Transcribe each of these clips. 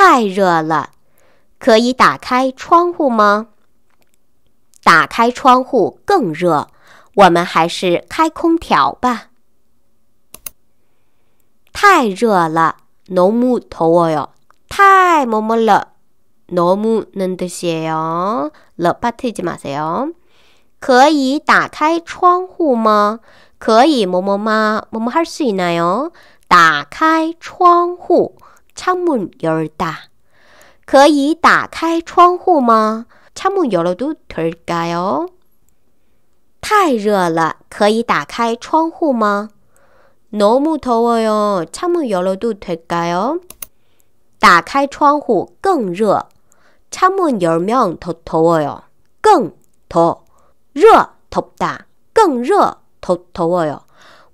太热了，可以打开窗户吗？打开窗户更热，我们还是开空调吧。太热了，너무더워 요。 太么么了，너무뜨시네요레바트지마세 요。 可以打开窗户吗？可以么么吗？么么할수있나 요？ 打开窗户。창문열 다， 可以打开窗户吗？창문열어도될까 요？ 太热了，可以打开窗户吗？너무더워요창문열어도될까 요？ 打开窗户更热，창문열면더더워 요。 更， 더， 热，더 다， 更热，더더워 요。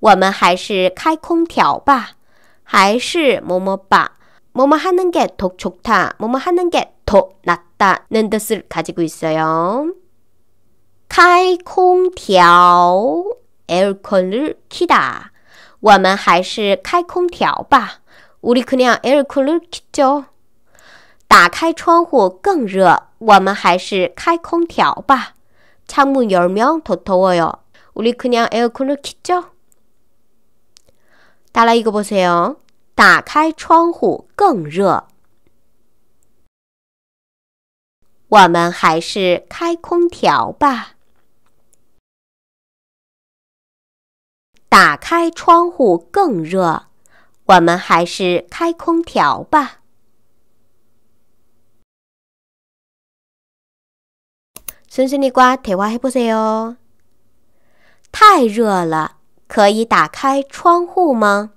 我们还是开空调吧，还是么么吧。 뭐뭐 하는 게 더 좋다, 뭐뭐 하는 게 더 낫다는 뜻을 가지고 있어요. 开空调, 에어컨을 키다. 我们还是开空调吧. 우리 그냥 에어컨을 키죠. 打开窗户更热,我们还是开空调吧. 창문 열면 더 더워요. 우리 그냥 에어컨을 키죠. 따라 읽어보세요. 打开窗户更热，我们还是开空调吧。打开窗户更热，我们还是开空调吧。순순地瓜，대瓜해不세요太热了，可以打开窗户吗？